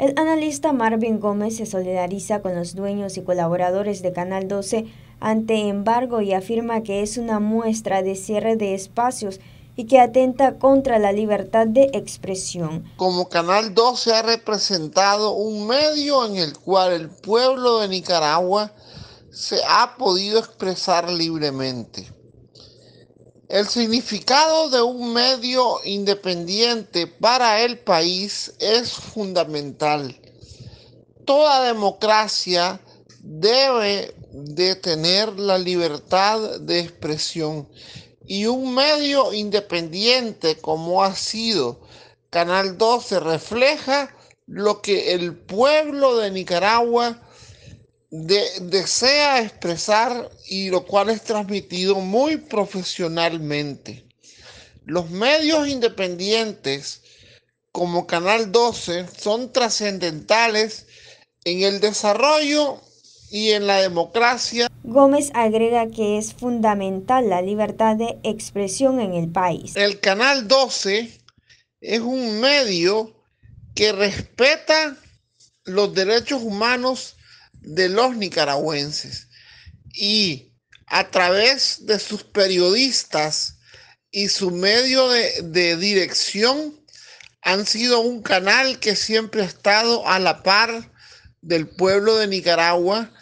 El analista Marvin Gómez se solidariza con los dueños y colaboradores de Canal 12 ante embargo y afirma que es una muestra de cierre de espacios y que atenta contra la libertad de expresión. Como Canal 12 ha representado un medio en el cual el pueblo de Nicaragua se ha podido expresar libremente. El significado de un medio independiente para el país es fundamental. Toda democracia debe de tener la libertad de expresión y un medio independiente como ha sido Canal 12 refleja lo que el pueblo de Nicaragua desea expresar y lo cual es transmitido muy profesionalmente. Los medios independientes como Canal 12 son trascendentales en el desarrollo y en la democracia. Gómez agrega que es fundamental la libertad de expresión en el país. El Canal 12 es un medio que respeta los derechos humanos de los nicaragüenses y a través de sus periodistas y su medio de, dirección han sido un canal que siempre ha estado a la par del pueblo de Nicaragua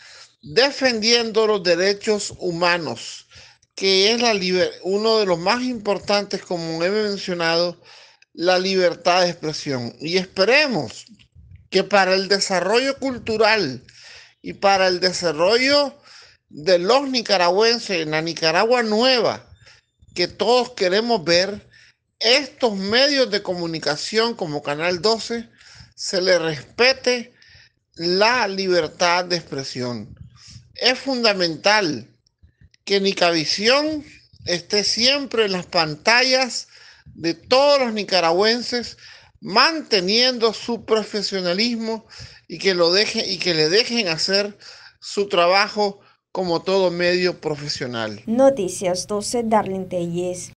defendiendo los derechos humanos, que es la uno de los más importantes, como he mencionado, la libertad de expresión. Y esperemos que para el desarrollo cultural y para el desarrollo de los nicaragüenses en la Nicaragua nueva que todos queremos ver, estos medios de comunicación como Canal 12 se les respete la libertad de expresión. Es fundamental que Nicavisión esté siempre en las pantallas de todos los nicaragüenses manteniendo su profesionalismo y que, lo deje, y que le dejen hacer su trabajo como todo medio profesional. Noticias 12 Darlene Telles.